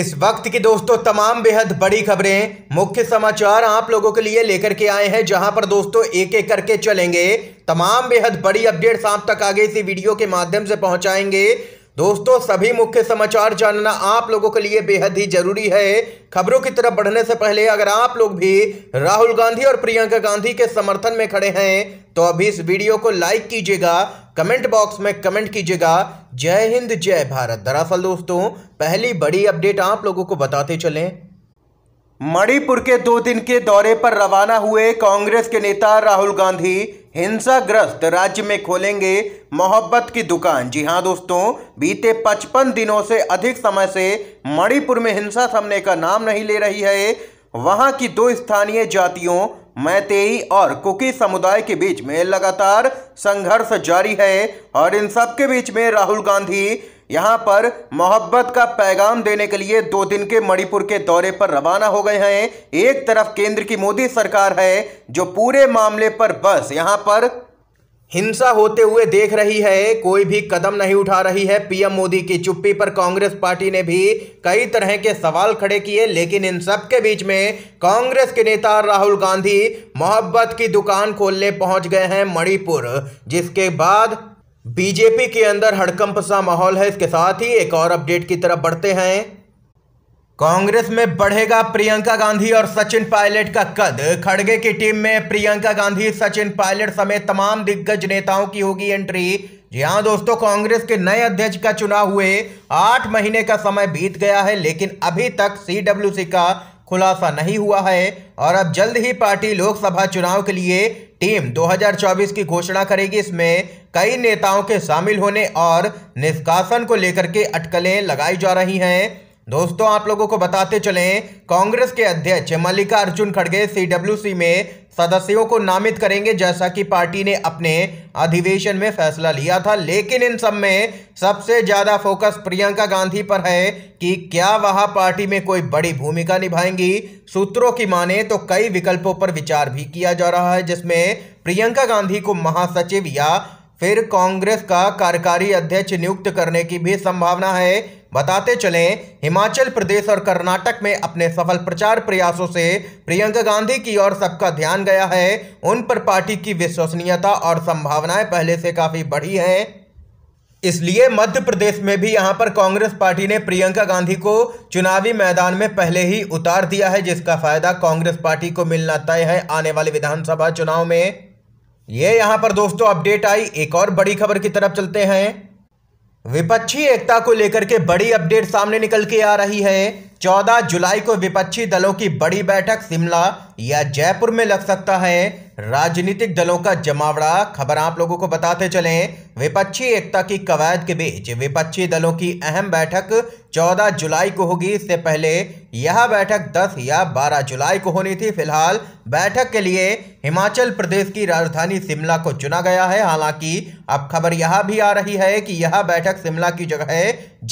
इस वक्त की दोस्तों तमाम बेहद बड़ी खबरें मुख्य समाचार आप लोगों के लिए लेकर के आए हैं जहां पर दोस्तों एक एक करके चलेंगे तमाम बेहद बड़ी अपडेट्स आप तक आगे इसी वीडियो के माध्यम से पहुंचाएंगे दोस्तों सभी मुख्य समाचार जानना आप लोगों के लिए बेहद ही जरूरी है खबरों की तरफ बढ़ने से पहले अगर आप लोग भी राहुल गांधी और प्रियंका गांधी के समर्थन में खड़े हैं तो अभी इस वीडियो को लाइक कीजिएगा कमेंट बॉक्स में कमेंट कीजिएगा जय हिंद जय भारत दरअसल दोस्तों पहली बड़ी अपडेट आप लोगों को बताते चलें मणिपुर के दो दिन के दौरे पर रवाना हुए कांग्रेस के नेता राहुल गांधी हिंसाग्रस्त राज्य में खोलेंगे मोहब्बत की दुकान जी हां दोस्तों बीते 55 दिनों से अधिक समय से मणिपुर में हिंसा थमने का नाम नहीं ले रही है वहां की दो स्थानीय जातियों मैतेई और कुकी समुदाय के बीच में लगातार संघर्ष जारी है और इन सब के बीच में राहुल गांधी यहां पर मोहब्बत का पैगाम देने के लिए दो दिन के मणिपुर के दौरे पर रवाना हो गए हैं एक तरफ केंद्र की मोदी सरकार है जो पूरे मामले पर बस यहां पर हिंसा होते हुए देख रही है कोई भी कदम नहीं उठा रही है पीएम मोदी की चुप्पी पर कांग्रेस पार्टी ने भी कई तरह के सवाल खड़े किए लेकिन इन सब के बीच में कांग्रेस के नेता राहुल गांधी मोहब्बत की दुकान खोलने पहुंच गए हैं मणिपुर जिसके बाद बीजेपी के अंदर हड़कंप सा माहौल है इसके साथ ही एक और अपडेट की तरफ बढ़ते हैं कांग्रेस में बढ़ेगा प्रियंका गांधी और सचिन पायलट का कद खड़गे की टीम में प्रियंका गांधी सचिन पायलट समेत तमाम दिग्गज नेताओं की होगी एंट्री जी हाँ दोस्तों कांग्रेस के नए अध्यक्ष का चुनाव हुए आठ महीने का समय बीत गया है लेकिन अभी तक सीडब्ल्यूसी का खुलासा नहीं हुआ है और अब जल्द ही पार्टी लोकसभा चुनाव के लिए टीम 2024 की घोषणा करेगी इसमें कई नेताओं के शामिल होने और निष्कासन को लेकर के अटकलें लगाई जा रही हैं दोस्तों आप लोगों को बताते चलें कांग्रेस के अध्यक्ष मल्लिकार्जुन खड़गे सीडब्ल्यूसी में सदस्यों को नामित करेंगे जैसा कि पार्टी ने अपने अधिवेशन में फैसला लिया था लेकिन इन सब में सबसे ज्यादा फोकस प्रियंका गांधी पर है कि क्या वह पार्टी में कोई बड़ी भूमिका निभाएंगी सूत्रों की माने तो कई विकल्पों पर विचार भी किया जा रहा है जिसमें प्रियंका गांधी को महासचिव या फिर कांग्रेस का कार्यकारी अध्यक्ष नियुक्त करने की भी संभावना है बताते चलें हिमाचल प्रदेश और कर्नाटक में अपने सफल प्रचार प्रयासों से प्रियंका गांधी की ओर सबका ध्यान गया है उन पर पार्टी की विश्वसनीयता और संभावनाएं पहले से काफ़ी बढ़ी हैं इसलिए मध्य प्रदेश में भी यहां पर कांग्रेस पार्टी ने प्रियंका गांधी को चुनावी मैदान में पहले ही उतार दिया है जिसका फायदा कांग्रेस पार्टी को मिलना तय है आने वाले विधानसभा चुनाव में ये यहां पर दोस्तों अपडेट आई एक और बड़ी खबर की तरफ चलते हैं विपक्षी एकता को लेकर के बड़ी अपडेट सामने निकल के आ रही है 14 जुलाई को विपक्षी दलों की बड़ी बैठक शिमला या जयपुर में लग सकता है राजनीतिक दलों का जमावड़ा खबर आप लोगों को बताते चले विपक्षी एकता की कवायद के बीच विपक्षी दलों की अहम बैठक 14 जुलाई को होगी इससे पहले यह बैठक 10 या 12 जुलाई को होनी थी फिलहाल बैठक के लिए हिमाचल प्रदेश की राजधानी शिमला को चुना गया है हालांकि अब खबर यह भी आ रही है कि यह बैठक शिमला की जगह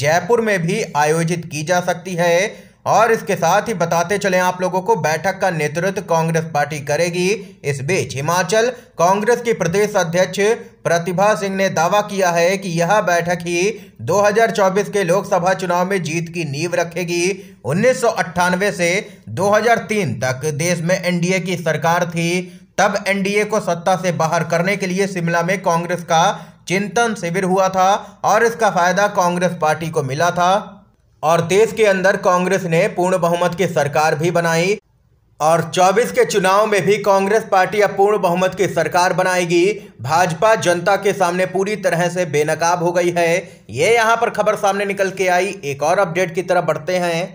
जयपुर में भी आयोजित की जा सकती है और इसके साथ ही बताते चले आप लोगों को बैठक का नेतृत्व कांग्रेस पार्टी करेगी इस बीच हिमाचल कांग्रेस की प्रदेश अध्यक्ष प्रतिभा सिंह ने दावा किया है कि यह बैठक ही 2024 के लोकसभा चुनाव में जीत की नींव रखेगी उन्नीस से 2003 तक देश में एनडीए की सरकार थी तब एनडीए को सत्ता से बाहर करने के लिए शिमला में कांग्रेस का चिंतन शिविर हुआ था और इसका फायदा कांग्रेस पार्टी को मिला था और देश के अंदर कांग्रेस ने पूर्ण बहुमत की सरकार भी बनाई और 24 के चुनाव में भी कांग्रेस पार्टी अब पूर्ण बहुमत की सरकार बनाएगी भाजपा जनता के सामने पूरी तरह से बेनकाब हो गई है ये यहां पर खबर सामने निकल के आई एक और अपडेट की तरफ बढ़ते हैं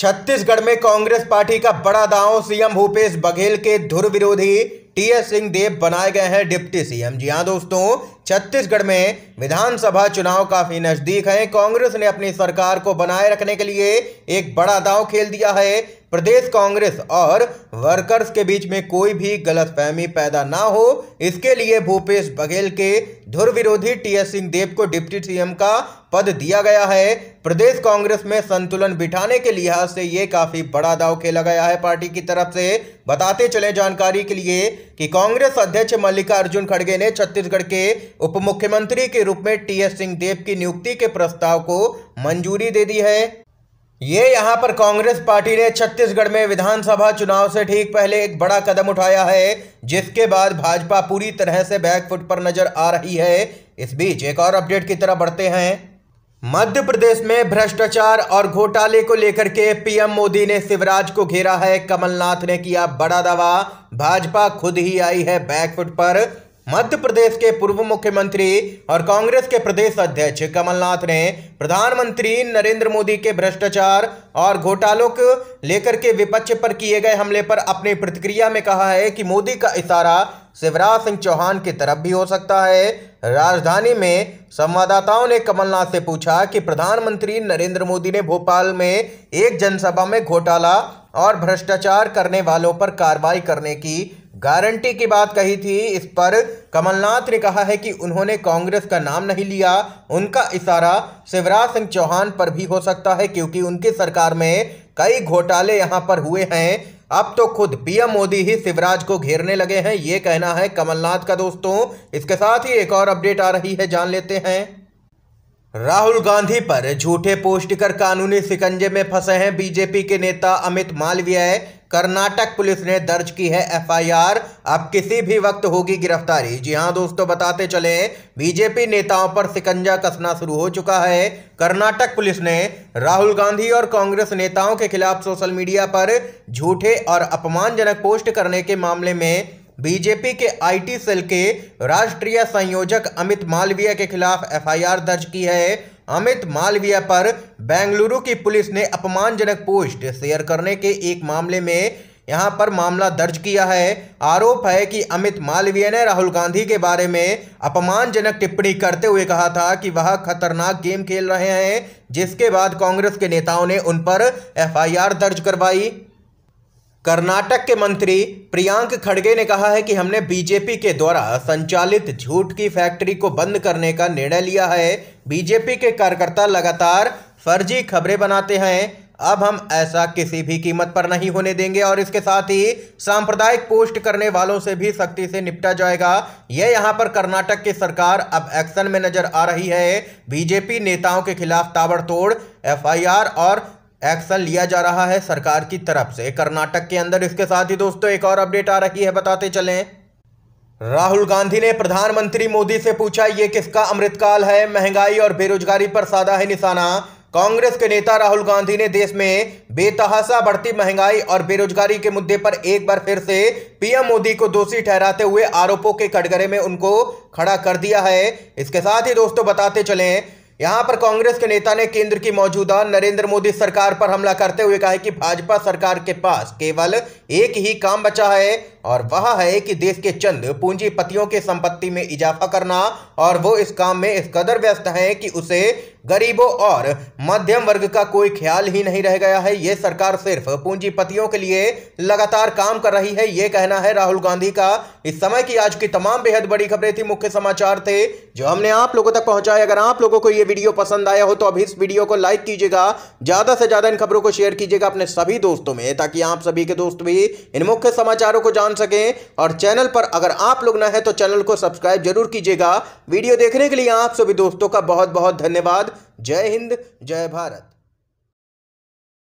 छत्तीसगढ़ में कांग्रेस पार्टी का बड़ा दांव सीएम भूपेश बघेल के धुर विरोधी टी एस सिंह देव बनाए गए हैं डिप्टी सीएम जी हाँ दोस्तों छत्तीसगढ़ में विधानसभा चुनाव काफी नजदीक हैं कांग्रेस ने अपनी सरकार को बनाए रखने के लिए एक बड़ा दांव खेल दिया है प्रदेश कांग्रेस और वर्कर्स के बीच में कोई भी गलतफहमी पैदा ना हो इसके लिए भूपेश बघेल के धुर विरोधी टीएस सिंह देव को डिप्टी सीएम का पद दिया गया है प्रदेश कांग्रेस में संतुलन बिठाने के लिहाज से ये काफी बड़ा दाव खेला गया है पार्टी की तरफ से बताते चले जानकारी के लिए कि कांग्रेस अध्यक्ष मल्लिकार्जुन खड़गे ने छत्तीसगढ़ के उप मुख्यमंत्री के रूप में टी एस सिंहदेव की नियुक्ति के प्रस्ताव को मंजूरी दे दी है ये यहाँ पर कांग्रेस पार्टी ने छत्तीसगढ़ में विधानसभा चुनाव से ठीक पहले एक बड़ा कदम उठाया है जिसके बाद भाजपा पूरी तरह से बैकफुट पर नजर आ रही है इस बीच एक और अपडेट की तरह बढ़ते हैं मध्य प्रदेश में भ्रष्टाचार और घोटाले को लेकर के पीएम मोदी ने शिवराज को घेरा है कमलनाथ ने किया बड़ा दावा भाजपा खुद ही आई है बैकफुट पर मध्य प्रदेश के पूर्व मुख्यमंत्री और कांग्रेस के प्रदेश अध्यक्ष कमलनाथ ने प्रधानमंत्री नरेंद्र मोदी के भ्रष्टाचार और घोटालों को लेकर के विपक्ष पर किए गए हमले पर अपनी प्रतिक्रिया में कहा है कि मोदी का इशारा शिवराज सिंह चौहान की तरफ भी हो सकता है राजधानी में संवाददाताओं ने कमलनाथ से पूछा कि प्रधानमंत्री नरेंद्र मोदी ने भोपाल में एक जनसभा में घोटाला और भ्रष्टाचार करने वालों पर कार्रवाई करने की गारंटी की बात कही थी इस पर कमलनाथ ने कहा है कि उन्होंने कांग्रेस का नाम नहीं लिया उनका इशारा शिवराज सिंह चौहान पर भी हो सकता है क्योंकि उनकी सरकार में कई घोटाले यहां पर हुए हैं अब तो खुद पीएम मोदी ही शिवराज को घेरने लगे हैं ये कहना है कमलनाथ का दोस्तों इसके साथ ही एक और अपडेट आ रही है जान लेते हैं राहुल गांधी पर झूठे पोस्ट कर कानूनी सिकंजे में फंसे हैं बीजेपी के नेता अमित मालवीय कर्नाटक पुलिस ने दर्ज की है एफआईआर अब किसी भी वक्त होगी गिरफ्तारी जी हां दोस्तों बताते चले बीजेपी नेताओं पर सिकंजा कसना शुरू हो चुका है कर्नाटक पुलिस ने राहुल गांधी और कांग्रेस नेताओं के खिलाफ सोशल मीडिया पर झूठे और अपमानजनक पोस्ट करने के मामले में बीजेपी के आईटी सेल के राष्ट्रीय संयोजक अमित मालवीय के खिलाफ एफआईआर दर्ज की है अमित मालविया पर बेंगलुरु की पुलिस ने अपमानजनक पोस्ट शेयर करने के एक मामले में यहां पर मामला दर्ज किया है आरोप है कि अमित मालवीय ने राहुल गांधी के बारे में अपमानजनक टिप्पणी करते हुए कहा था कि वह खतरनाक गेम खेल रहे हैं जिसके बाद कांग्रेस के नेताओं ने उन पर एफआईआर दर्ज करवाई कर्नाटक के मंत्री प्रियांक खड़गे ने कहा है कि हमने बीजेपी के द्वारा संचालित झूठ की फैक्ट्री को बंद करने का निर्णय लिया है बीजेपी के कार्यकर्ता लगातार फर्जी खबरें बनाते हैं अब हम ऐसा किसी भी कीमत पर नहीं होने देंगे और इसके साथ ही सांप्रदायिक पोस्ट करने वालों से भी सख्ती से निपटा जाएगा यह यहां पर कर्नाटक की सरकार अब एक्शन में नजर आ रही है बीजेपी नेताओं के खिलाफ ताबड़तोड़ एफआईआर और एक्शन लिया जा रहा है सरकार की तरफ से कर्नाटक के अंदर इसके साथ ही दोस्तों एक और अपडेट आ रही है बताते चलें राहुल गांधी ने प्रधानमंत्री मोदी से पूछा ये किसका अमृतकाल है महंगाई और बेरोजगारी पर साधा है निशाना कांग्रेस के नेता राहुल गांधी ने देश में बेतहासा बढ़ती महंगाई और बेरोजगारी के मुद्दे पर एक बार फिर से पीएम मोदी को दोषी ठहराते हुए आरोपों के कटघरे में उनको खड़ा कर दिया है इसके साथ ही दोस्तों बताते चले यहां पर कांग्रेस के नेता ने केंद्र की मौजूदा नरेंद्र मोदी सरकार पर हमला करते हुए कहा कि भाजपा सरकार के पास केवल एक ही काम बचा है और वह है कि देश के चंद पूंजीपतियों के संपत्ति में इजाफा करना और वो इस काम में इस कदर व्यस्त हैं कि उसे गरीबों और मध्यम वर्ग का कोई ख्याल ही नहीं रह गया है ये सरकार सिर्फ पूंजीपतियों के लिए लगातार काम कर रही है ये कहना है राहुल गांधी का इस समय की आज की तमाम बेहद बड़ी खबरें थी मुख्य समाचार थे जो हमने आप लोगों तक पहुंचाए अगर आप लोगों को ये वीडियो पसंद आया हो तो अभी इस वीडियो को लाइक कीजिएगा ज़्यादा से ज़्यादा इन खबरों को शेयर कीजिएगा अपने सभी दोस्तों में ताकि आप सभी के दोस्त भी इन मुख्य समाचारों को जान सकें और चैनल पर अगर आप लोग ना हैं तो चैनल को सब्सक्राइब जरूर कीजिएगा वीडियो देखने के लिए आप सभी दोस्तों का बहुत बहुत धन्यवाद जय हिंद जय भारत